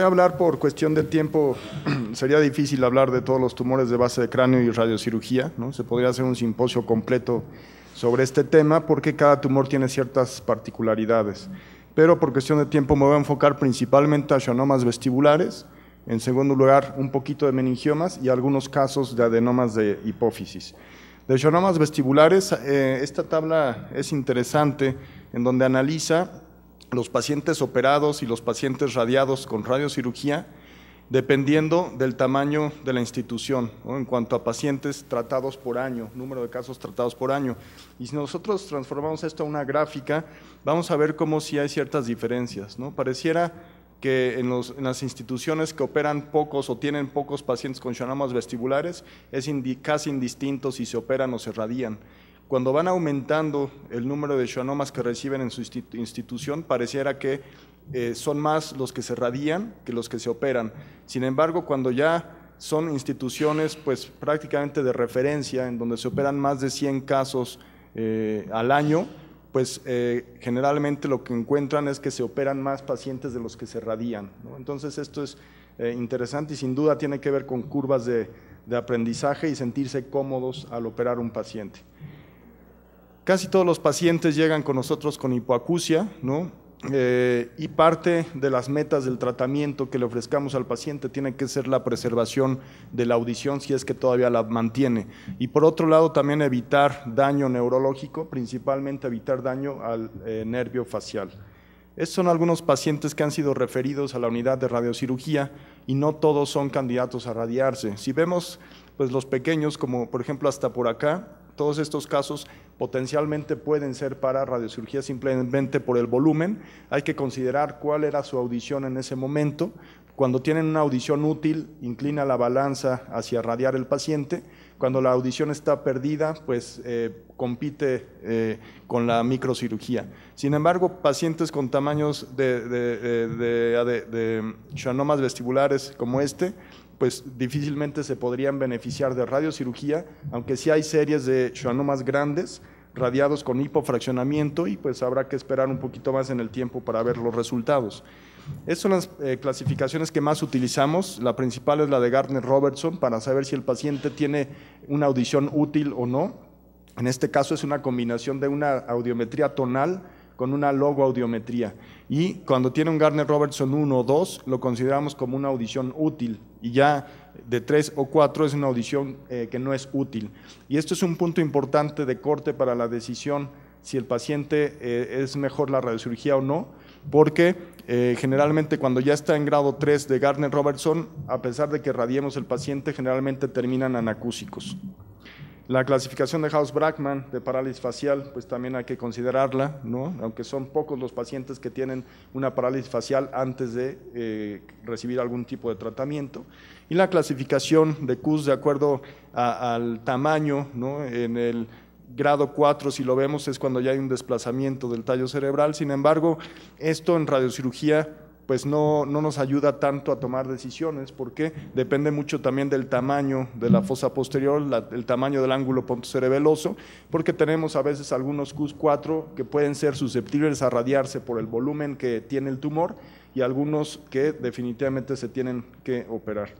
Voy a hablar por cuestión de tiempo, sería difícil hablar de todos los tumores de base de cráneo y radiocirugía, ¿no? Se podría hacer un simposio completo sobre este tema porque cada tumor tiene ciertas particularidades. Pero por cuestión de tiempo me voy a enfocar principalmente a xenomas vestibulares, en segundo lugar un poquito de meningiomas y algunos casos de adenomas de hipófisis. De xenomas vestibulares, eh, esta tabla es interesante en donde analiza los pacientes operados y los pacientes radiados con radiocirugía, dependiendo del tamaño de la institución, en cuanto a pacientes tratados por año, número de casos tratados por año. Y si nosotros transformamos esto a una gráfica, vamos a ver cómo sí hay ciertas diferencias. Pareciera que en, las instituciones que operan pocos o tienen pocos pacientes con schwannomas vestibulares es casi indistinto si se operan o se radían cuando van aumentando el número de schwannomas que reciben en su institución, pareciera que eh, son más los que se radían que los que se operan. Sin embargo, cuando ya son instituciones pues prácticamente de referencia, en donde se operan más de 100 casos eh, al año, pues eh, generalmente lo que encuentran es que se operan más pacientes de los que se radían. Entonces esto es interesante y sin duda tiene que ver con curvas de aprendizaje y sentirse cómodos al operar un paciente. Casi todos los pacientes llegan con nosotros con hipoacusia, ¿no? Eh, y parte de las metas del tratamiento que le ofrezcamos al paciente tiene que ser la preservación de la audición si es que todavía la mantiene. Y por otro lado también evitar daño neurológico, principalmente evitar daño al eh, nervio facial. Estos son algunos pacientes que han sido referidos a la unidad de radiocirugía y no todos son candidatos a radiarse. Si vemos pues los pequeños, como por ejemplo hasta por acá, todos estos casos potencialmente pueden ser para radiocirugía simplemente por el volumen. Hay que considerar cuál era su audición en ese momento. Cuando tienen una audición útil, inclina la balanza hacia radiar el paciente. Cuando la audición está perdida, pues compite con la microcirugía. Sin embargo, pacientes con tamaños de, de, vestibulares como este, pues difícilmente se podrían beneficiar de radiocirugía, aunque sí hay series de schwannomas grandes radiados con hipofraccionamiento y pues habrá que esperar un poquito más en el tiempo para ver los resultados. Estas son las eh, clasificaciones que más utilizamos. La principal es la de Gardner-Robertson para saber si el paciente tiene una audición útil o no. En este caso es una combinación de una audiometría tonal con una logoaudiometría. Y cuando tiene un Gardner-Robertson 1 o 2, lo consideramos como una audición útil y ya de tres o cuatro es una audición eh, que no es útil. Y esto es un punto importante de corte para la decisión si el paciente eh, es mejor la radiocirugía o no, porque eh, generalmente cuando ya está en grado 3 de Gardner-Robertson, a pesar de que radiemos el paciente, generalmente terminan anacúsicos. La clasificación de House-Brackmann de parálisis facial, pues también hay que considerarla, ¿no? aunque son pocos los pacientes que tienen una parálisis facial antes de eh, recibir algún tipo de tratamiento. Y la clasificación de CUS de acuerdo al tamaño, ¿no? en el grado 4, si lo vemos, es cuando ya hay un desplazamiento del tallo cerebral. Sin embargo, esto en radiocirugía pues no, nos ayuda tanto a tomar decisiones, porque depende mucho también del tamaño de la fosa posterior, el tamaño del ángulo pontocerebeloso, porque tenemos a veces algunos Q4 que pueden ser susceptibles a radiarse por el volumen que tiene el tumor y algunos que definitivamente se tienen que operar.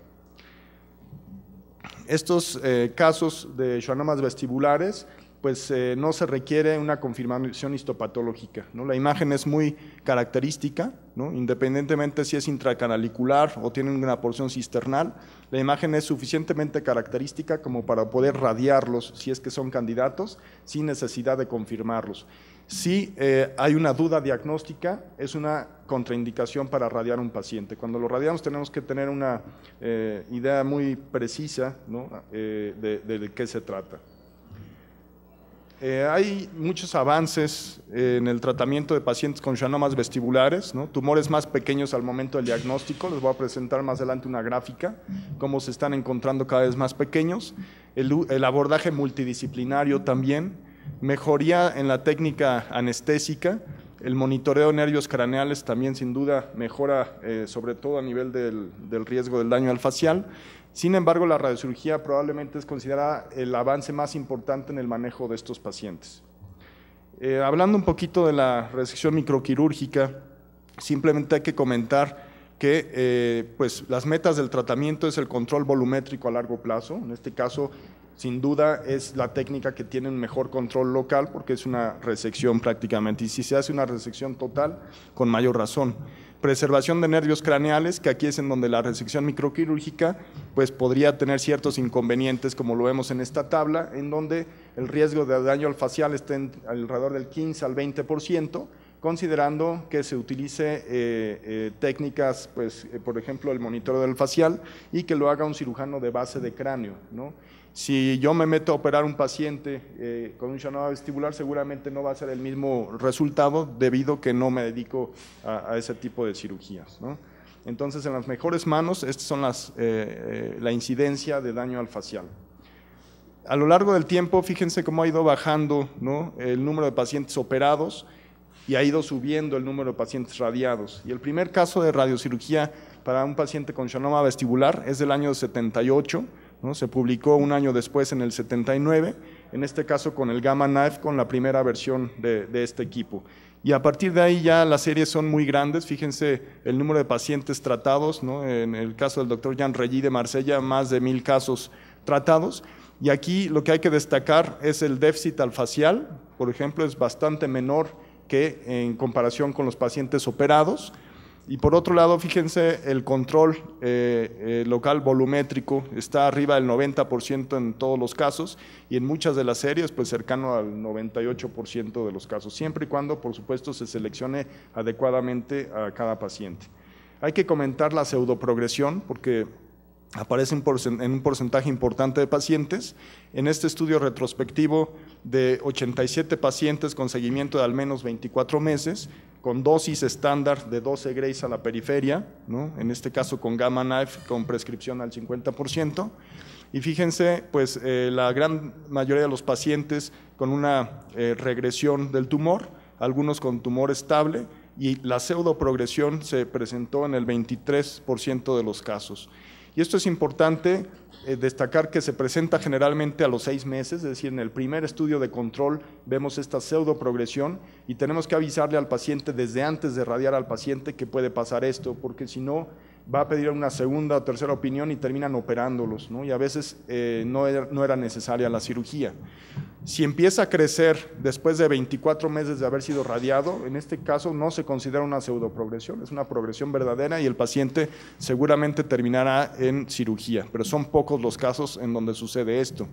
Estos eh, casos de schwannomas vestibulares pues eh, no se requiere una confirmación histopatológica. La imagen es muy característica, independientemente si es intracanalicular o tiene una porción cisternal, la imagen es suficientemente característica como para poder radiarlos si es que son candidatos, sin necesidad de confirmarlos. Si eh, hay una duda diagnóstica, es una contraindicación para radiar un paciente. Cuando lo radiamos tenemos que tener una eh, idea muy precisa de qué se trata. Eh, hay muchos avances eh, en el tratamiento de pacientes con schwannomas vestibulares, tumores más pequeños al momento del diagnóstico. Les voy a presentar más adelante una gráfica, cómo se están encontrando cada vez más pequeños. El, abordaje multidisciplinario también, mejoría en la técnica anestésica, el monitoreo de nervios craneales también sin duda mejora, eh, sobre todo a nivel del, del riesgo del daño al facial. Sin embargo, la radiocirugía probablemente es considerada el avance más importante en el manejo de estos pacientes. Eh, hablando un poquito de la resección microquirúrgica, simplemente hay que comentar que eh, pues, las metas del tratamiento es el control volumétrico a largo plazo. En este caso, sin duda, es la técnica que tiene mejor control local porque es una resección prácticamente. Y si se hace una resección total, con mayor razón preservación de nervios craneales, que aquí es en donde la resección microquirúrgica pues podría tener ciertos inconvenientes, como lo vemos en esta tabla, en donde el riesgo de daño al facial está alrededor del 15 al 20%, considerando que se utilice eh, eh, técnicas, pues, eh, por ejemplo, el monitoreo del facial y que lo haga un cirujano de base de cráneo. Si yo me meto a operar un paciente con un llanado vestibular, seguramente no va a ser el mismo resultado debido a que no me dedico a, ese tipo de cirugías. Entonces, en las mejores manos, estas son las, la incidencia de daño al facial a lo largo del tiempo, fíjense cómo ha ido bajando el número de pacientes operados y ha ido subiendo el número de pacientes radiados. Y el primer caso de radiocirugía para un paciente con xanoma vestibular es del año 78, ¿no? se publicó un año después en el 79, en este caso con el Gamma Knife, con la primera versión de, este equipo. Y a partir de ahí ya las series son muy grandes. Fíjense el número de pacientes tratados, en el caso del doctor Jean Regi de Marsella, más de mil casos tratados. Y aquí lo que hay que destacar es el déficit alfacial, por ejemplo, es bastante menor que en comparación con los pacientes operados. Y por otro lado, fíjense, el control eh, eh, local volumétrico está arriba del 90% en todos los casos y en muchas de las series, pues cercano al 98% de los casos, siempre y cuando, por supuesto, se seleccione adecuadamente a cada paciente. Hay que comentar la pseudoprogresión, porque aparece en un porcentaje importante de pacientes. En este estudio retrospectivo de 87 pacientes con seguimiento de al menos 24 meses, con dosis estándar de 12 grays a la periferia, ¿no? en este caso con Gamma Knife con prescripción al 50%. Y fíjense, pues eh, la gran mayoría de los pacientes con una eh, regresión del tumor, algunos con tumor estable, y la pseudoprogresión se presentó en el 23% de los casos. Y esto es importante eh, destacar que se presenta generalmente a los seis meses, es decir, en el primer estudio de control vemos esta pseudoprogresión y tenemos que avisarle al paciente desde antes de radiar al paciente que puede pasar esto, porque si no, va a pedir una segunda o tercera opinión y terminan operándolos, ¿no? Y a veces eh, no, era, no, era, necesaria la cirugía. Si empieza a crecer después de 24 meses de haber sido radiado, en este caso no se considera una pseudoprogresión, es una progresión verdadera y el paciente seguramente terminará en cirugía, pero son pocos los casos en donde sucede esto.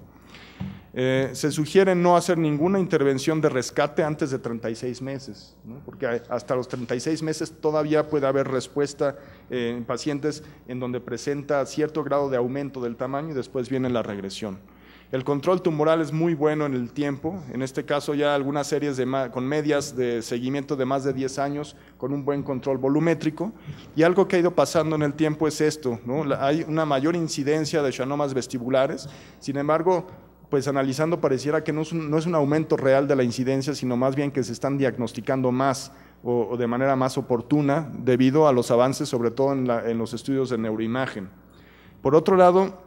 Eh, se sugiere no hacer ninguna intervención de rescate antes de 36 meses, porque hasta los 36 meses todavía puede haber respuesta eh, en pacientes en donde presenta cierto grado de aumento del tamaño y después viene la regresión. El control tumoral es muy bueno en el tiempo, en este caso ya algunas series con medias de seguimiento de más de 10 años, con un buen control volumétrico, y algo que ha ido pasando en el tiempo es esto, hay una mayor incidencia de schwannomas vestibulares, sin embargo, pues analizando pareciera que no es, un, aumento real de la incidencia, sino más bien que se están diagnosticando más o, de manera más oportuna debido a los avances, sobre todo en, en los estudios de neuroimagen. Por otro lado,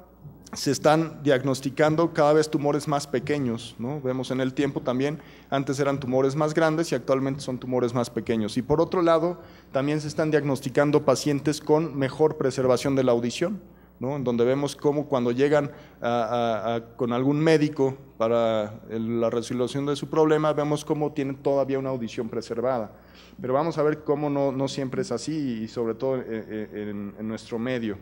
se están diagnosticando cada vez tumores más pequeños, ¿no? Vemos en el tiempo también, antes eran tumores más grandes y actualmente son tumores más pequeños. Y por otro lado, también se están diagnosticando pacientes con mejor preservación de la audición en donde vemos cómo cuando llegan con algún médico para la resolución de su problema, vemos cómo tienen todavía una audición preservada. Pero vamos a ver cómo no, siempre es así y sobre todo eh, eh, en nuestro medio.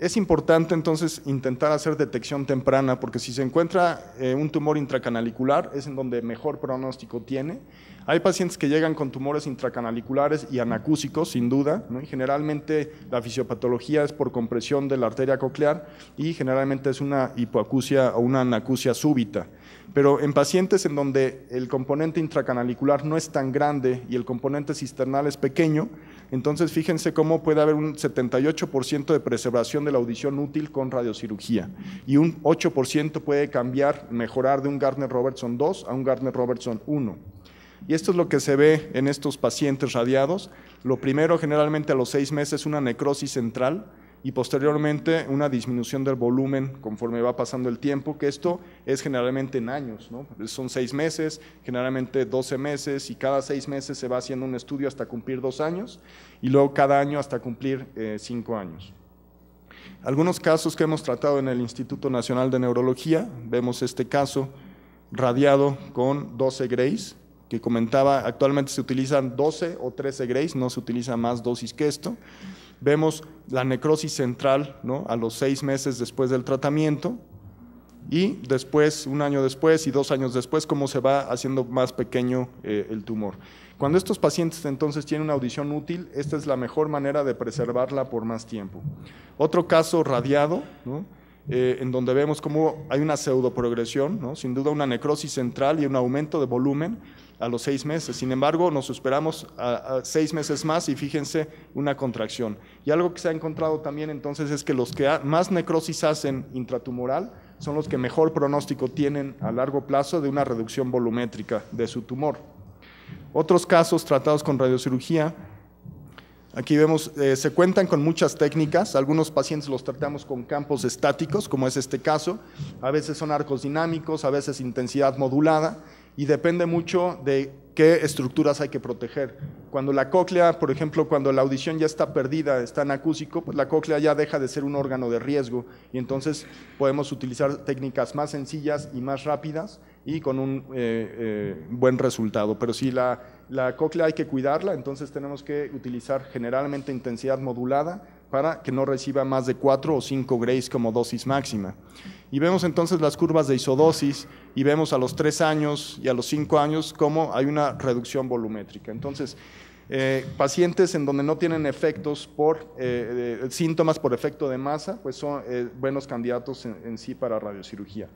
Es importante entonces intentar hacer detección temprana porque si se encuentra eh, un tumor intracanalicular es en donde mejor pronóstico tiene. Hay pacientes que llegan con tumores intracanaliculares y anacúsicos, sin duda. generalmente la fisiopatología es por compresión de la arteria coclear y generalmente es una hipoacusia o una anacusia súbita. Pero en pacientes en donde el componente intracanalicular no es tan grande y el componente cisternal es pequeño, entonces, fíjense cómo puede haber un 78% de preservación de la audición útil con radiocirugía y un 8% puede cambiar, mejorar de un Gardner Robertson 2 a un Gardner Robertson 1. Y esto es lo que se ve en estos pacientes radiados. Lo primero, generalmente a los seis meses, una necrosis central y posteriormente una disminución del volumen conforme va pasando el tiempo, que esto es generalmente en años, son seis meses, generalmente 12 meses y cada seis meses se va haciendo un estudio hasta cumplir dos años y luego cada año hasta cumplir eh, cinco años. Algunos casos que hemos tratado en el Instituto Nacional de Neurología, vemos este caso radiado con 12 grays, que comentaba, actualmente se utilizan 12 o 13 grays, no se utiliza más dosis que esto vemos la necrosis central a los seis meses después del tratamiento y después, un año después y dos años después, cómo se va haciendo más pequeño eh, el tumor. Cuando estos pacientes entonces tienen una audición útil, esta es la mejor manera de preservarla por más tiempo. Otro caso radiado, eh, en donde vemos cómo hay una pseudoprogresión, sin duda una necrosis central y un aumento de volumen, a los seis meses. Sin embargo, nos esperamos a, seis meses más y fíjense una contracción. Y algo que se ha encontrado también entonces es que los que más necrosis hacen intratumoral son los que mejor pronóstico tienen a largo plazo de una reducción volumétrica de su tumor. Otros casos tratados con radiocirugía Aquí vemos, eh, se cuentan con muchas técnicas, algunos pacientes los tratamos con campos estáticos, como es este caso, a veces son arcos dinámicos, a veces intensidad modulada, y depende mucho de qué estructuras hay que proteger. Cuando la cóclea, por ejemplo, cuando la audición ya está perdida, está en acústico, pues la cóclea ya deja de ser un órgano de riesgo y entonces podemos utilizar técnicas más sencillas y más rápidas y con un eh, eh, buen resultado. Pero si la, la cóclea hay que cuidarla, entonces tenemos que utilizar generalmente intensidad modulada para que no reciba más de 4 o 5 grays como dosis máxima. Y vemos entonces las curvas de isodosis y vemos a los 3 años y a los 5 años cómo hay una reducción volumétrica. Entonces, eh, pacientes en donde no tienen efectos por eh, eh, síntomas por efecto de masa, pues son buenos candidatos en, en sí para radiocirugía.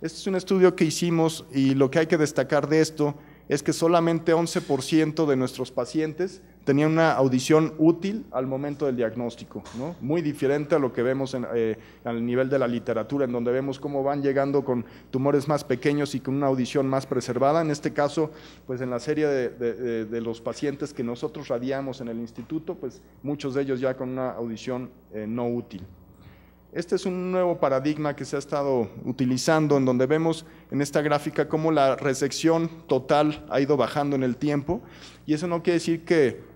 Este es un estudio que hicimos y lo que hay que destacar de esto es que solamente 11% de nuestros pacientes tenían una audición útil al momento del diagnóstico, muy diferente a lo que vemos en, eh, al nivel de la literatura, en donde vemos cómo van llegando con tumores más pequeños y con una audición más preservada. En este caso, pues en la serie de, los pacientes que nosotros radiamos en el instituto, pues muchos de ellos ya con una audición eh, no útil. Este es un nuevo paradigma que se ha estado utilizando, en donde vemos en esta gráfica cómo la resección total ha ido bajando en el tiempo, y eso no quiere decir que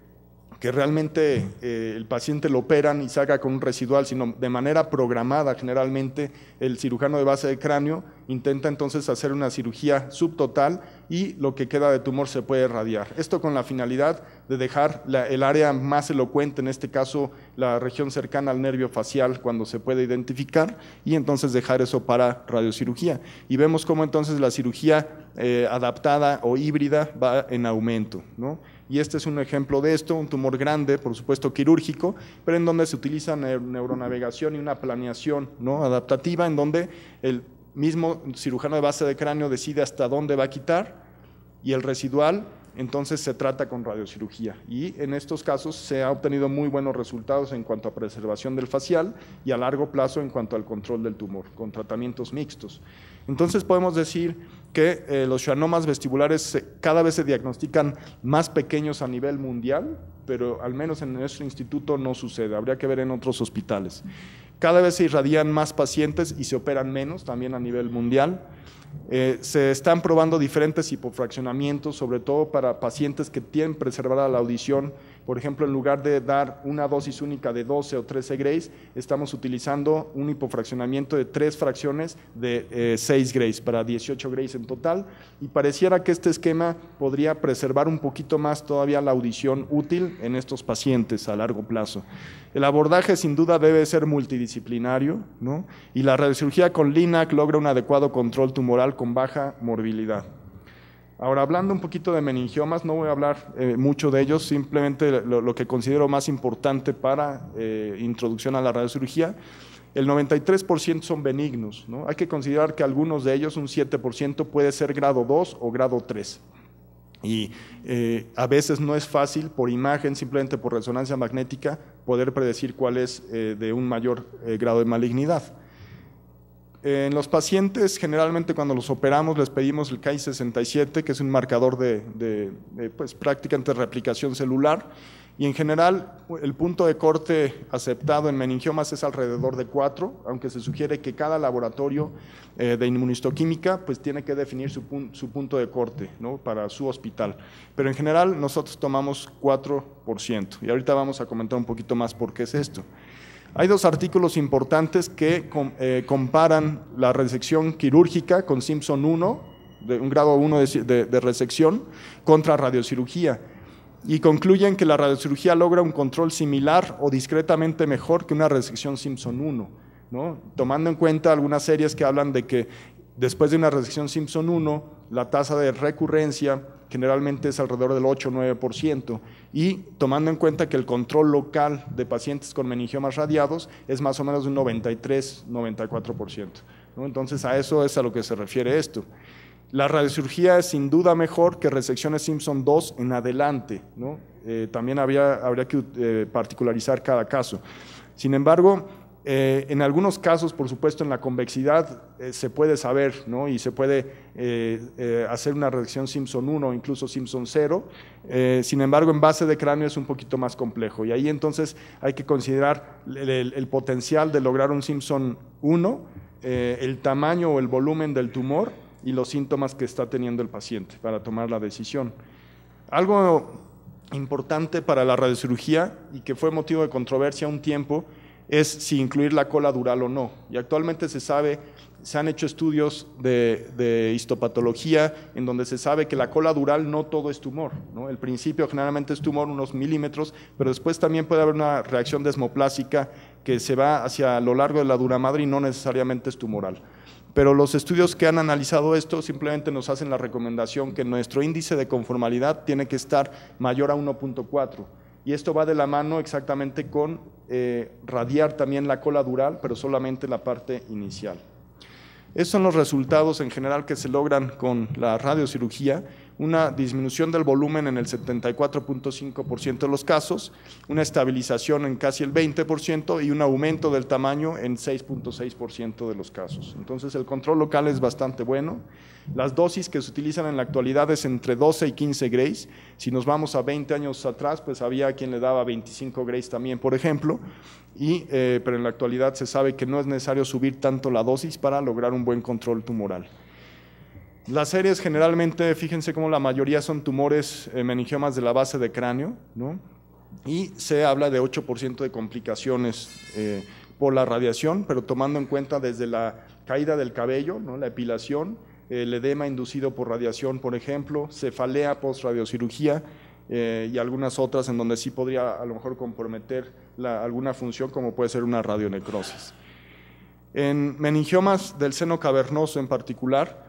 que realmente eh, el paciente lo operan y saca con un residual, sino de manera programada generalmente el cirujano de base de cráneo intenta entonces hacer una cirugía subtotal y lo que queda de tumor se puede irradiar. Esto con la finalidad de dejar el área más elocuente, en este caso la región cercana al nervio facial cuando se puede identificar y entonces dejar eso para radiocirugía. Y vemos cómo entonces la cirugía eh, adaptada o híbrida va en aumento. ¿no? y este es un ejemplo de esto, un tumor grande, por supuesto quirúrgico, pero en donde se utiliza neuronavegación y una planeación ¿no? adaptativa, en donde el mismo cirujano de base de cráneo decide hasta dónde va a quitar y el residual entonces se trata con radiocirugía. Y en estos casos se ha obtenido muy buenos resultados en cuanto a preservación del facial y a largo plazo en cuanto al control del tumor, con tratamientos mixtos. Entonces podemos decir que eh, los xanomas vestibulares cada vez se diagnostican más pequeños a nivel mundial, pero al menos en nuestro instituto no sucede, habría que ver en otros hospitales. Cada vez se irradian más pacientes y se operan menos también a nivel mundial. Eh, se están probando diferentes hipofraccionamientos, sobre todo para pacientes que tienen preservada la audición por ejemplo, en lugar de dar una dosis única de 12 o 13 grays, estamos utilizando un hipofraccionamiento de tres fracciones de 6 eh, grays para 18 grays en total. Y pareciera que este esquema podría preservar un poquito más todavía la audición útil en estos pacientes a largo plazo. El abordaje sin duda debe ser multidisciplinario y la radiocirugía con LINAC logra un adecuado control tumoral con baja morbilidad. Ahora, hablando un poquito de meningiomas, no voy a hablar eh, mucho de ellos, simplemente lo, que considero más importante para eh, introducción a la radiocirugía. El 93% son benignos. ¿no? Hay que considerar que algunos de ellos, un 7%, puede ser grado 2 o grado 3. Y eh, a veces no es fácil por imagen, simplemente por resonancia magnética, poder predecir cuál es de un mayor grado de malignidad en los pacientes, generalmente cuando los operamos, les pedimos el KI67, que es un marcador de, pues, práctica ante replicación celular. Y en general, el punto de corte aceptado en meningiomas es alrededor de 4, aunque se sugiere que cada laboratorio eh, de inmunistoquímica pues, tiene que definir su, punto de corte para su hospital. Pero en general, nosotros tomamos 4%. Y ahorita vamos a comentar un poquito más por qué es esto. Hay dos artículos importantes que eh, comparan la resección quirúrgica con Simpson 1, de un grado 1 de, resección, contra radiocirugía y concluyen que la radiocirugía logra un control similar o discretamente mejor que una resección Simpson 1, ¿no? tomando en cuenta algunas series que hablan de que después de una resección Simpson 1, la tasa de recurrencia generalmente es alrededor del 8 o 9%, y tomando en cuenta que el control local de pacientes con meningiomas radiados es más o menos un 93-94%. ¿no? Entonces a eso es a lo que se refiere esto. La radiocirugía es sin duda mejor que resecciones Simpson 2 en adelante. Eh, también había, habría que eh, particularizar cada caso. Sin embargo, eh, en algunos casos, por supuesto, en la convexidad eh, se puede saber y se puede eh, hacer una reacción Simpson 1 o incluso Simpson 0. sin embargo, en base de cráneo es un poquito más complejo y ahí entonces hay que considerar el, potencial de lograr un Simpson 1, el tamaño o el volumen del tumor y los síntomas que está teniendo el paciente para tomar la decisión. Algo importante para la radiocirugía y que fue motivo de controversia un tiempo es si incluir la cola dural o no. Y actualmente se sabe, se han hecho estudios de, histopatología en donde se sabe que la cola dural no todo es tumor. El principio generalmente es tumor unos milímetros, pero después también puede haber una reacción desmoplásica que se va hacia lo largo de la dura madre y no necesariamente es tumoral. Pero los estudios que han analizado esto simplemente nos hacen la recomendación que nuestro índice de conformalidad tiene que estar mayor a 1.4 y esto va de la mano exactamente con eh, radiar también la cola dural, pero solamente la parte inicial. Esos son los resultados en general que se logran con la radiocirugía, una disminución del volumen en el 74.5% de los casos, una estabilización en casi el 20% y un aumento del tamaño en 6.6% de los casos. Entonces el control local es bastante bueno. Las dosis que se utilizan en la actualidad es entre 12 y 15 grays. Si nos vamos a 20 años atrás, pues había quien le daba 25 grays también, por ejemplo. Eh, pero en la actualidad se sabe que no es necesario subir tanto la dosis para lograr un buen control tumoral. Las series generalmente, fíjense cómo la mayoría son tumores eh, meningiomas de la base de cráneo, Y se habla de 8% de complicaciones eh, por la radiación, pero tomando en cuenta desde la caída del cabello, ¿no? la epilación, el edema inducido por radiación, por ejemplo, cefalea post-radiocirugía eh, y algunas otras en donde sí podría a lo mejor comprometer alguna función como puede ser una radionecrosis. En meningiomas del seno cavernoso en particular,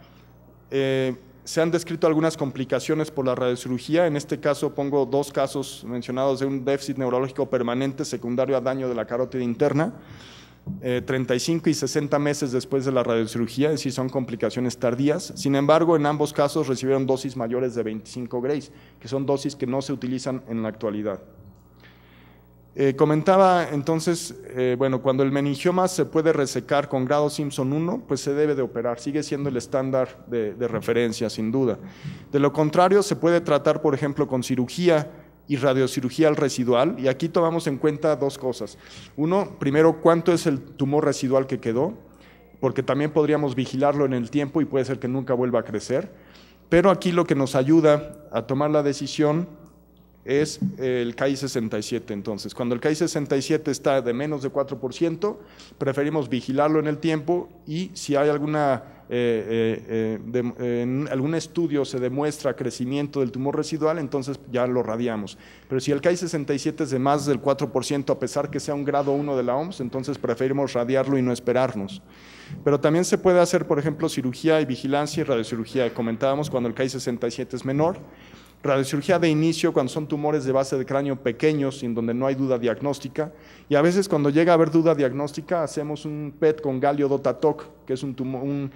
eh, se han descrito algunas complicaciones por la radiocirugía. En este caso pongo dos casos mencionados de un déficit neurológico permanente secundario a daño de la carótida interna 35 eh, y 60 meses después de la radiocirugía, es decir, son complicaciones tardías. Sin embargo, en ambos casos recibieron dosis mayores de 25 grays, que son dosis que no se utilizan en la actualidad. Eh, comentaba entonces, eh, bueno, cuando el meningioma se puede resecar con grado Simpson 1, pues se debe de operar, sigue siendo el estándar de referencia, sin duda. De lo contrario, se puede tratar, por ejemplo, con cirugía, y radiocirugía al residual. Y aquí tomamos en cuenta dos cosas. Uno, primero, cuánto es el tumor residual que quedó, porque también podríamos vigilarlo en el tiempo y puede ser que nunca vuelva a crecer. Pero aquí lo que nos ayuda a tomar la decisión es el ki 67. Entonces, cuando el ki 67 está de menos de 4%, preferimos vigilarlo en el tiempo y si hay alguna eh, eh, eh, en algún estudio se demuestra crecimiento del tumor residual, entonces ya lo radiamos. Pero si el Ki 67 es de más del 4%, a pesar que sea un grado 1 de la OMS, entonces preferimos radiarlo y no esperarnos. Pero también se puede hacer, por ejemplo, cirugía y vigilancia y radiocirugía. Comentábamos cuando el Ki 67 es menor. Radiocirugía de inicio cuando son tumores de base de cráneo pequeños, en donde no hay duda diagnóstica. Y a veces cuando llega a haber duda diagnóstica, hacemos un PET con galio dotatoc, que es un,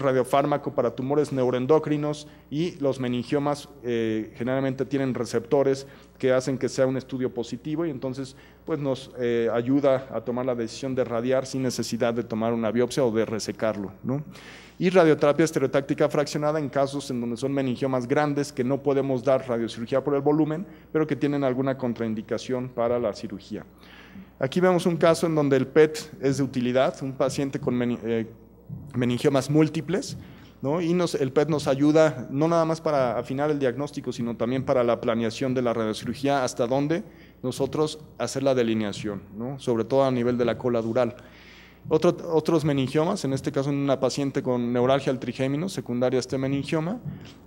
radiofármaco para tumores neuroendocrinos y los meningiomas eh, generalmente tienen receptores que hacen que sea un estudio positivo y entonces pues nos eh, ayuda a tomar la decisión de radiar sin necesidad de tomar una biopsia o de resecarlo. ¿no? y radioterapia estereotáctica fraccionada en casos en donde son meningiomas grandes que no podemos dar radiocirugía por el volumen, pero que tienen alguna contraindicación para la cirugía. Aquí vemos un caso en donde el PET es de utilidad, un paciente con eh, meningiomas múltiples, ¿no? y el PET nos ayuda no nada más para afinar el diagnóstico, sino también para la planeación de la radiocirugía, hasta dónde nosotros hacer la delineación, sobre todo a nivel de la cola dural otros meningiomas, en este caso en una paciente con neuralgia al trigémino, secundaria a este meningioma.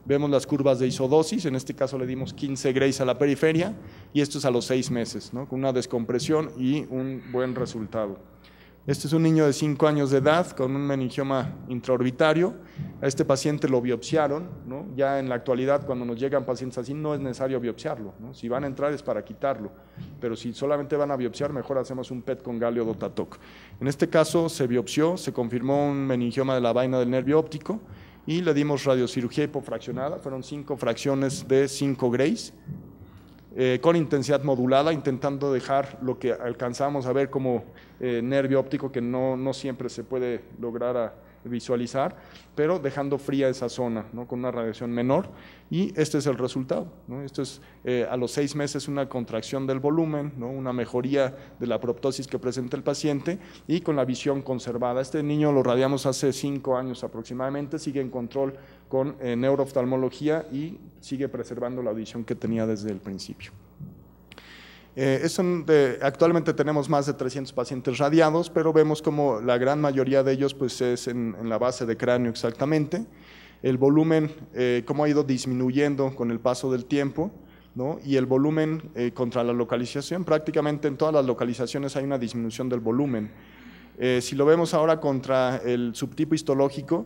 Vemos las curvas de isodosis, en este caso le dimos 15 grays a la periferia y esto es a los seis meses, con una descompresión y un buen resultado. Este es un niño de 5 años de edad con un meningioma intraorbitario. A este paciente lo biopsiaron. Ya en la actualidad, cuando nos llegan pacientes así, no es necesario biopsiarlo. Si van a entrar es para quitarlo. Pero si solamente van a biopsiar, mejor hacemos un PET con galio dotatoc. En este caso se biopsió, se confirmó un meningioma de la vaina del nervio óptico y le dimos radiocirugía hipofraccionada. Fueron 5 fracciones de 5 grays eh, con intensidad modulada, intentando dejar lo que alcanzamos a ver como eh, nervio óptico que no, no siempre se puede lograr a, visualizar, pero dejando fría esa zona, ¿no? con una radiación menor. Y este es el resultado. Esto es eh, a los seis meses una contracción del volumen, una mejoría de la proptosis que presenta el paciente y con la visión conservada. Este niño lo radiamos hace cinco años aproximadamente, sigue en control con eh, neurooftalmología y sigue preservando la audición que tenía desde el principio. Eh, actualmente tenemos más de 300 pacientes radiados, pero vemos como la gran mayoría de ellos pues, es en, la base de cráneo exactamente. El volumen, eh, cómo ha ido disminuyendo con el paso del tiempo, y el volumen eh, contra la localización, prácticamente en todas las localizaciones hay una disminución del volumen. si lo vemos ahora contra el subtipo histológico,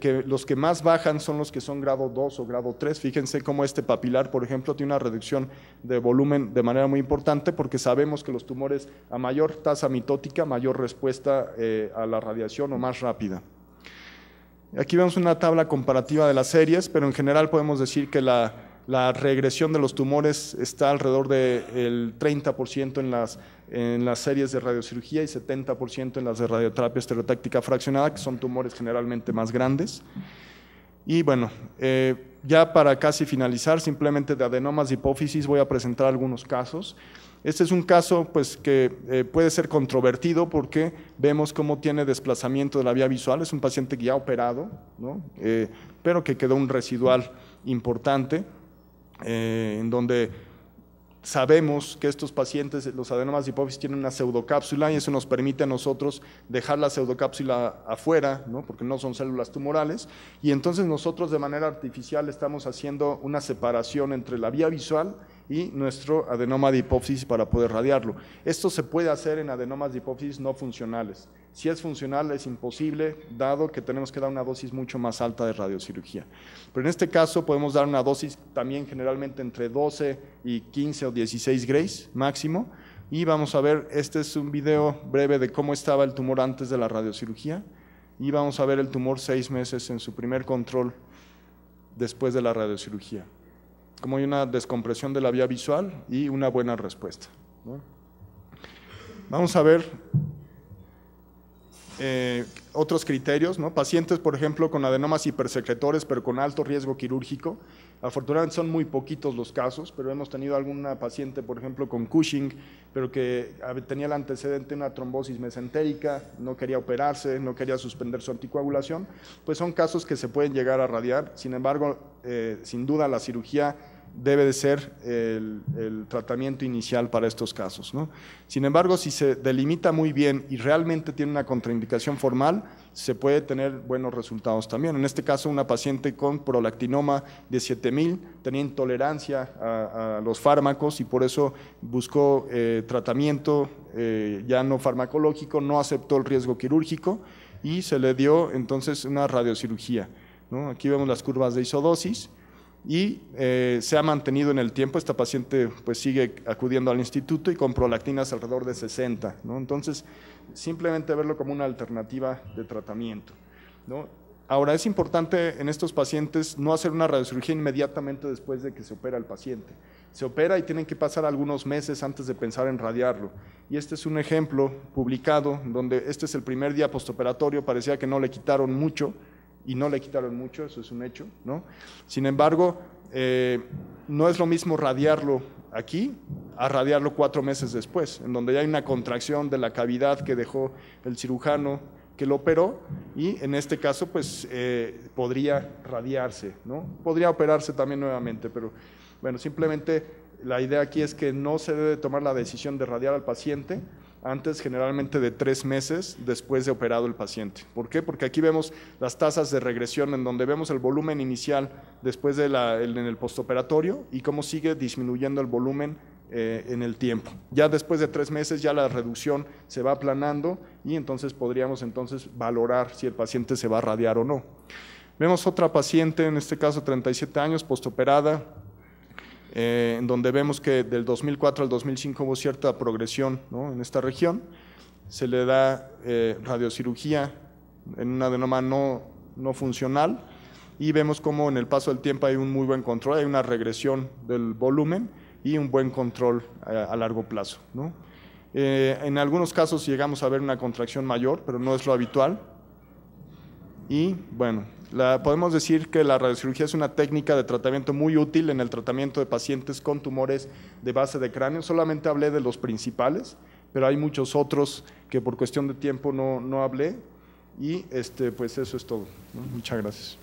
que, los que más bajan son los que son grado 2 o grado 3. Fíjense cómo este papilar, por ejemplo, tiene una reducción de volumen de manera muy importante porque sabemos que los tumores a mayor tasa mitótica, mayor respuesta eh, a la radiación o más rápida. Aquí vemos una tabla comparativa de las series, pero en general podemos decir que la la regresión de los tumores está alrededor del 30% en las, en las series de radiocirugía y 70% en las de radioterapia estereotáctica fraccionada, que son tumores generalmente más grandes. Y bueno, eh, ya para casi finalizar, simplemente de adenomas de hipófisis voy a presentar algunos casos. Este es un caso pues, que eh, puede ser controvertido porque vemos cómo tiene desplazamiento de la vía visual. Es un paciente que ya ha operado, ¿no? Eh, pero que quedó un residual importante. Eh, en donde sabemos que estos pacientes, los adenomas de hipófisis, tienen una pseudocápsula y eso nos permite a nosotros dejar la pseudocápsula afuera, porque no son células tumorales, y entonces nosotros de manera artificial estamos haciendo una separación entre la vía visual y nuestro adenoma de hipófisis para poder radiarlo. Esto se puede hacer en adenomas de hipófisis no funcionales. Si es funcional es imposible, dado que tenemos que dar una dosis mucho más alta de radiocirugía. Pero en este caso podemos dar una dosis también generalmente entre 12 y 15 o 16 grays máximo. Y vamos a ver, este es un video breve de cómo estaba el tumor antes de la radiocirugía. Y vamos a ver el tumor seis meses en su primer control después de la radiocirugía como hay una descompresión de la vía visual y una buena respuesta. Vamos a ver eh, otros criterios, ¿no? pacientes, por ejemplo, con adenomas hipersecretores, pero con alto riesgo quirúrgico. Afortunadamente son muy poquitos los casos, pero hemos tenido alguna paciente, por ejemplo, con Cushing, pero que tenía el antecedente de una trombosis mesentérica, no quería operarse, no quería suspender su anticoagulación. Pues son casos que se pueden llegar a radiar. Sin embargo, eh, sin duda, la cirugía debe de ser el, tratamiento inicial para estos casos. Sin embargo, si se delimita muy bien y realmente tiene una contraindicación formal, se puede tener buenos resultados también. En este caso, una paciente con prolactinoma de 7000 tenía intolerancia a, los fármacos y por eso buscó eh, tratamiento eh, ya no farmacológico, no aceptó el riesgo quirúrgico y se le dio entonces una radiocirugía. Aquí vemos las curvas de isodosis y eh, se ha mantenido en el tiempo. Esta paciente pues sigue acudiendo al instituto y con prolactinas alrededor de 60. Entonces, simplemente verlo como una alternativa de tratamiento. Ahora, es importante en estos pacientes no hacer una radiocirugía inmediatamente después de que se opera el paciente. Se opera y tienen que pasar algunos meses antes de pensar en radiarlo. Y este es un ejemplo publicado donde este es el primer día postoperatorio, parecía que no le quitaron mucho, y no le quitaron mucho, eso es un hecho, ¿no? Sin embargo, eh, no es lo mismo radiarlo aquí a radiarlo cuatro meses después, en donde ya hay una contracción de la cavidad que dejó el cirujano que lo operó y en este caso pues eh, podría radiarse, ¿no? Podría operarse también nuevamente, pero bueno, simplemente la idea aquí es que no se debe tomar la decisión de radiar al paciente antes generalmente de tres meses después de operado el paciente. ¿Por qué? Porque aquí vemos las tasas de regresión en donde vemos el volumen inicial después de la, en el postoperatorio y cómo sigue disminuyendo el volumen eh, en el tiempo. Ya después de tres meses ya la reducción se va aplanando y entonces podríamos entonces valorar si el paciente se va a radiar o no. Vemos otra paciente, en este caso 37 años, postoperada, eh, en donde vemos que del 2004 al 2005 hubo cierta progresión en esta región. Se le da eh, radiocirugía en un adenoma no, funcional y vemos como en el paso del tiempo hay un muy buen control, hay una regresión del volumen y un buen control eh, a, largo plazo. en algunos casos llegamos a ver una contracción mayor, pero no es lo habitual. Y bueno, la, podemos decir que la radiocirugía es una técnica de tratamiento muy útil en el tratamiento de pacientes con tumores de base de cráneo. Solamente hablé de los principales, pero hay muchos otros que por cuestión de tiempo no, no hablé. Y este, pues eso es todo. Muchas gracias.